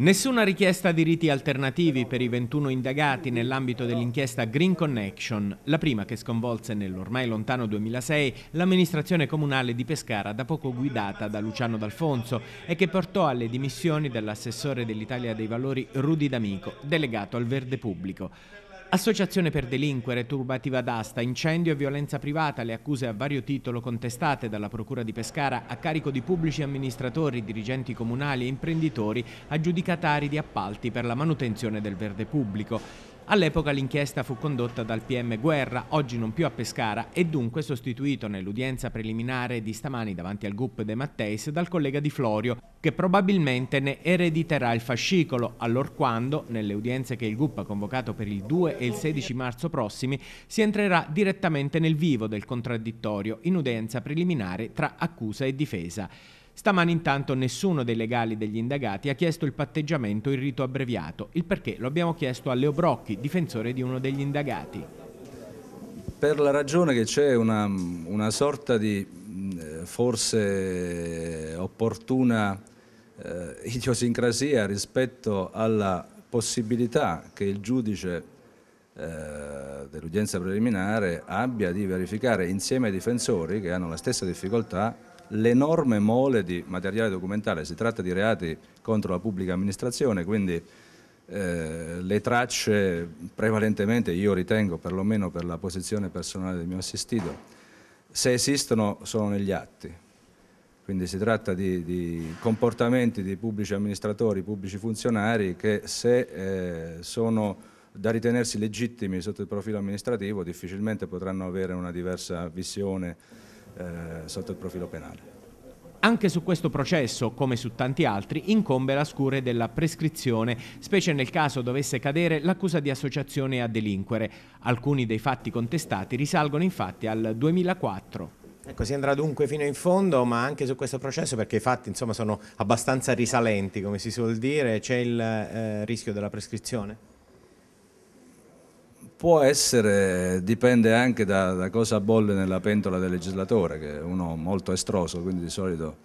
Nessuna richiesta di riti alternativi per i 21 indagati nell'ambito dell'inchiesta Green Connection, la prima che sconvolse nell'ormai lontano 2006 l'amministrazione comunale di Pescara da poco guidata da Luciano D'Alfonso e che portò alle dimissioni dell'assessore dell'Italia dei Valori Rudi D'Amico, delegato al Verde Pubblico. Associazione per delinquere, turbativa d'asta, incendio e violenza privata, le accuse a vario titolo contestate dalla Procura di Pescara a carico di pubblici amministratori, dirigenti comunali e imprenditori aggiudicatari di appalti per la manutenzione del verde pubblico. All'epoca l'inchiesta fu condotta dal PM Guerra, oggi non più a Pescara, e dunque sostituito nell'udienza preliminare di stamani davanti al GUP De Matteis dal collega Di Florio, che probabilmente ne erediterà il fascicolo, allorquando, nelle udienze che il GUP ha convocato per il 2 e il 16 marzo prossimi, si entrerà direttamente nel vivo del contraddittorio in udienza preliminare tra accusa e difesa. Stamani intanto nessuno dei legali degli indagati ha chiesto il patteggiamento in rito abbreviato, il perché lo abbiamo chiesto a Leo Brocchi, difensore di uno degli indagati. Per la ragione che c'è una, una, sorta di eh, forse opportuna eh, idiosincrasia rispetto alla possibilità che il giudice eh, dell'udienza preliminare abbia di verificare insieme ai difensori che hanno la stessa difficoltà l'enorme mole di materiale documentale, si tratta di reati contro la pubblica amministrazione, quindi eh, le tracce prevalentemente, io ritengo, perlomeno per la posizione personale del mio assistito, se esistono sono negli atti. Quindi si tratta di, di comportamenti di pubblici amministratori, pubblici funzionari che se eh, sono da ritenersi legittimi sotto il profilo amministrativo difficilmente potranno avere una diversa visione eh, sotto il profilo penale. Anche su questo processo, come su tanti altri, incombe la scure della prescrizione, specie nel caso dovesse cadere l'accusa di associazione a delinquere. Alcuni dei fatti contestati risalgono infatti al 2004. Ecco, si andrà dunque fino in fondo, ma anche su questo processo, perché i fatti insomma, sono abbastanza risalenti, come si suol dire, c'è il eh, rischio della prescrizione? Può essere, dipende anche da, da, cosa bolle nella pentola del legislatore, che è uno molto estroso, quindi di solito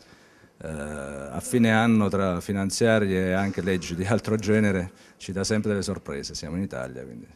eh, a fine anno tra finanziarie e anche leggi di altro genere ci dà sempre delle sorprese, siamo in Italia. Quindi.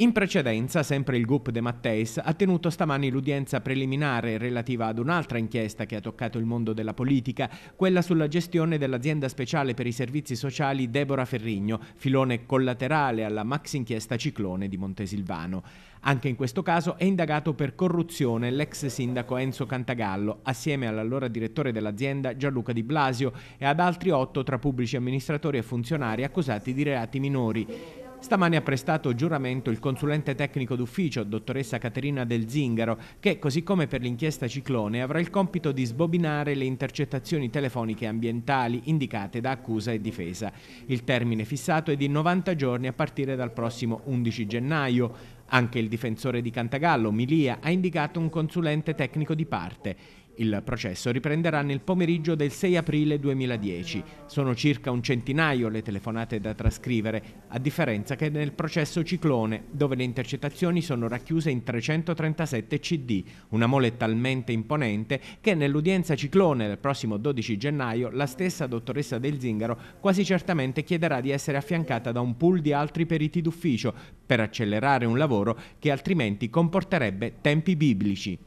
In precedenza, sempre il GUP De Matteis ha tenuto stamani l'udienza preliminare relativa ad un'altra inchiesta che ha toccato il mondo della politica, quella sulla gestione dell'azienda speciale per i servizi sociali Deborah Ferrigno, filone collaterale alla max inchiesta Ciclone di Montesilvano. Anche in questo caso è indagato per corruzione l'ex sindaco Enzo Cantagallo, assieme all'allora direttore dell'azienda Gianluca Di Blasio e ad altri otto tra pubblici amministratori e funzionari accusati di reati minori. Stamani ha prestato giuramento il consulente tecnico d'ufficio, dottoressa Caterina Del Zingaro, che, così come per l'inchiesta Ciclone, avrà il compito di sbobinare le intercettazioni telefoniche ambientali indicate da accusa e difesa. Il termine fissato è di 90 giorni a partire dal prossimo 11 gennaio. Anche il difensore di Cantagallo, Milia, ha indicato un consulente tecnico di parte. Il processo riprenderà nel pomeriggio del 6 aprile 2010. Sono circa un centinaio le telefonate da trascrivere, a differenza che nel processo Ciclone, dove le intercettazioni sono racchiuse in 337 CD, una mole talmente imponente che nell'udienza Ciclone del prossimo 12 gennaio la stessa dottoressa Del Zingaro quasi certamente chiederà di essere affiancata da un pool di altri periti d'ufficio per accelerare un lavoro che altrimenti comporterebbe tempi biblici.